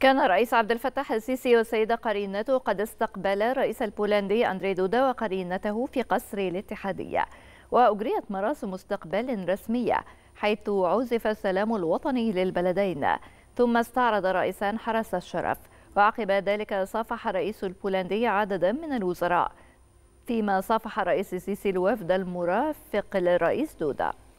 كان الرئيس عبد الفتاح السيسي والسيدة قرينته قد استقبلا الرئيس البولندي أندري دودا وقرينته في قصر الاتحادية وأجريت مراسم استقبال رسمية حيث عزف السلام الوطني للبلدين ثم استعرض الرئيسان حرس الشرف وعقب ذلك صافح الرئيس البولندي عددا من الوزراء فيما صافح الرئيس السيسي الوفد المرافق للرئيس دودا